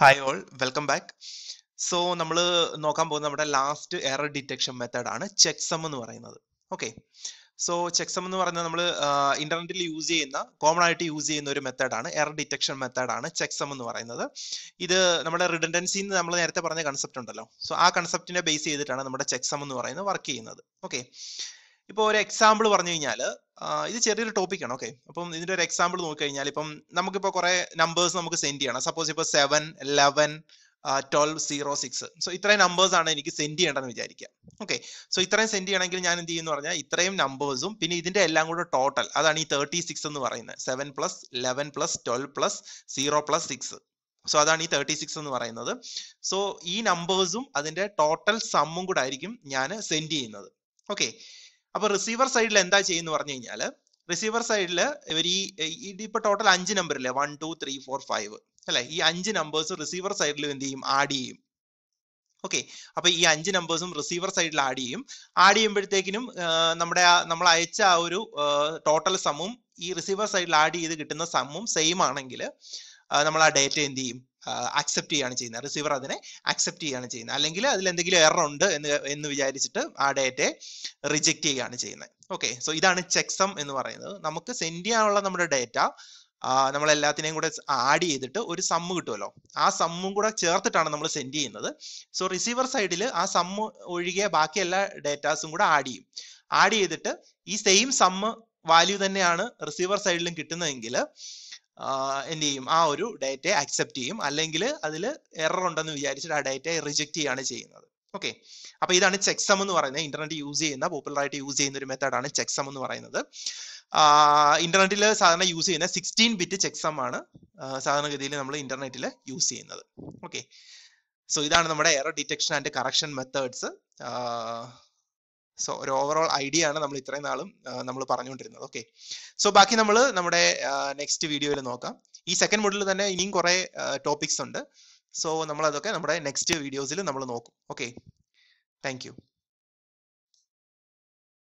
hi all welcome back so നമ്മൾ നോക്കാൻ പോകുന്ന നമ്മുടെ ലാസ്റ്റ് എറർ ഡിറ്റക്ഷൻ മെത്തേഡ് ആണ് ചെക്സം എന്ന് പറയുന്നത് ഓക്കെ സോ ചെക്സം എന്ന് പറയുന്നത് നമ്മൾ ഇന്റർനെറ്റിൽ യൂസ് ചെയ്യുന്ന കോമൺ ആയിട്ട് യൂസ് ചെയ്യുന്ന ഒരു മെത്തേഡാണ് എറർ ഡിറ്റക്ഷൻ മെത്തേഡാണ് ചെക്സം എന്ന് പറയുന്നത് ഇത് നമ്മുടെ റിഡൻഡൻസി എന്ന് നമ്മൾ നേരത്തെ പറഞ്ഞ കൺസെപ്റ്റ് ഉണ്ടല്ലോ സോ ആ കൺസെപ്റ്റിനെ ബേസ് ചെയ്തിട്ടാണ് നമ്മുടെ ചെക്സം എന്ന് പറയുന്നത് വർക്ക് ചെയ്യുന്നത് ഓക്കെ ഇപ്പോൾ ഒരു എക്സാമ്പിൾ പറഞ്ഞു കഴിഞ്ഞാൽ ഇത് ചെറിയൊരു ടോപ്പിക്കാണ് ഓക്കെ അപ്പം ഇതിന്റെ ഒരു എക്സാമ്പിൾ നോക്കിക്കഴിഞ്ഞാൽ ഇപ്പം നമുക്കിപ്പോൾ കുറെ നമ്പേഴ്സ് നമുക്ക് സെൻഡ് ചെയ്യണം സപ്പോസ് ഇപ്പോൾ seven eleven twelve zero six so ഇത്രയും നമ്പേഴ്സ് ആണ് എനിക്ക് സെൻഡ് ചെയ്യേണ്ടതെന്ന് വിചാരിക്കുക ഓക്കെ സോ ഇത്രയും സെൻഡ് ചെയ്യണമെങ്കിൽ ഞാൻ എന്ത് ചെയ്യുന്നു പറഞ്ഞാൽ ഇത്രയും നമ്പേഴ്സും പിന്നെ ഇതിന്റെ എല്ലാം കൂടെ ടോട്ടൽ അതാണ് ഈ തേർട്ടി സിക്സ് എന്ന് പറയുന്നത് seven plus eleven plus twelve plus zero plus six so അതാണ് ഈ തേർട്ടി സിക്സ് എന്ന് പറയുന്നത് സോ ഈ നമ്പേഴ്സും അതിന്റെ ടോട്ടൽ സമ്മും കൂടെ ആയിരിക്കും ഞാൻ സെൻഡ് ചെയ്യുന്നത് ഓക്കെ അപ്പൊ റിസീവർ സൈഡിൽ എന്താ ചെയ്യുന്നു പറഞ്ഞു കഴിഞ്ഞാൽ റിസീവർ സൈഡിൽ ഇവർ ഈ ഇപ്പൊ ടോട്ടൽ അഞ്ച് നമ്പർ ഇല്ലേ one two three four five അല്ലെ ഈ അഞ്ച് നമ്പേഴ്സ് റിസീവർ സൈഡിൽ എന്ത് ചെയ്യും ആഡ് ചെയ്യും ഓക്കെ അപ്പൊ ഈ അഞ്ച് നമ്പേഴ്സും റിസീവർ സൈഡിൽ ആഡ് ചെയ്യും ആഡ് ചെയ്യുമ്പോഴത്തേക്കിനും നമ്മുടെ നമ്മൾ അയച്ച ആ ഒരു ടോട്ടൽ സമ്മും ഈ റിസീവർ സൈഡിൽ ആഡ് ചെയ്ത് കിട്ടുന്ന സമ്മും സെയിം ആണെങ്കിൽ നമ്മൾ ആ ഡേറ്റ എന്ത് ചെയ്യും അക്സെപ്റ്റ് ചെയ്യുകയാണ് ചെയ്യുന്നത് റിസീവർ അതിനെ അക്സെപ്റ്റ് ചെയ്യുകയാണ് ചെയ്യുന്നത് അല്ലെങ്കിൽ അതിൽ എന്തെങ്കിലും എറർ ഉണ്ട് എന്ന് എന്ന് വിചാരിച്ചിട്ട് ആ ഡേറ്റയെ റിജക്റ്റ് ചെയ്യുകയാണ് ചെയ്യുന്നത് ഓക്കെ സോ ഇതാണ് ചെക്സം എന്ന് പറയുന്നത് നമുക്ക് സെൻഡ് ചെയ്യാനുള്ള നമ്മുടെ ഡേറ്റ നമ്മൾ എല്ലാത്തിനെയും കൂടെ ആഡ് ചെയ്തിട്ട് ഒരു സം കിട്ടുമല്ലോ ആ സമ്മും കൂടെ ചേർത്തിട്ടാണ് നമ്മൾ സെൻഡ് ചെയ്യുന്നത് സോ റിസീവർ സൈഡിൽ ആ സം ഒഴികെ ബാക്കി എല്ലാ ഡേറ്റാസും കൂടെ ആഡ് ചെയ്യും ആഡ് ചെയ്തിട്ട് ഈ സെയിം സമ്മ് വാല്യൂ തന്നെയാണ് റിസീവർ സൈഡിലും കിട്ടുന്നതെങ്കിൽ എന്ത് ചെയ്യും ആ ഒരു ഡേറ്റ അക്സെപ്റ്റ് ചെയ്യും അല്ലെങ്കിൽ അതിൽ എറർ ഉണ്ടെന്ന് വിചാരിച്ചിട്ട് ആ ഡേറ്റയെ റിജക്റ്റ് ചെയ്യാണ് ചെയ്യുന്നത് ഓക്കെ അപ്പൊ ഇതാണ് ചെക്സം എന്ന് പറയുന്നത് ഇന്റർനെറ്റ് യൂസ് ചെയ്യുന്ന പോപ്പുലർ ആയിട്ട് യൂസ് ചെയ്യുന്ന ഒരു മെത്തേഡാണ് ചെക്സം എന്ന് പറയുന്നത് ഇന്റർനെറ്റിൽ സാധാരണ യൂസ് ചെയ്യുന്ന സിക്സ്റ്റീൻ ബിറ്റ് ചെക്സം ആണ് സാധാരണഗതിയിൽ നമ്മൾ ഇന്റർനെറ്റിൽ യൂസ് ചെയ്യുന്നത് ഓക്കെ സോ ഇതാണ് നമ്മുടെ error detection and correction methods so ഒരു ഓവറോൾ ഐഡിയ ആണ് നമ്മൾ ഇത്രയും നാളും നമ്മൾ പറഞ്ഞുകൊണ്ടിരുന്നത് ഓക്കെ സോ ബാക്കി നമ്മൾ നമ്മുടെ നെക്സ്റ്റ് വീഡിയോയിൽ നോക്കാം ഈ സെക്കൻഡ് മോഡിൽ തന്നെ ഇനിയും കുറെ ടോപ്പിക്സ് ഉണ്ട് സോ നമ്മൾ അതൊക്കെ നമ്മുടെ നെക്സ്റ്റ് വീഡിയോസിൽ നമ്മൾ നോക്കും ഓക്കെ താങ്ക്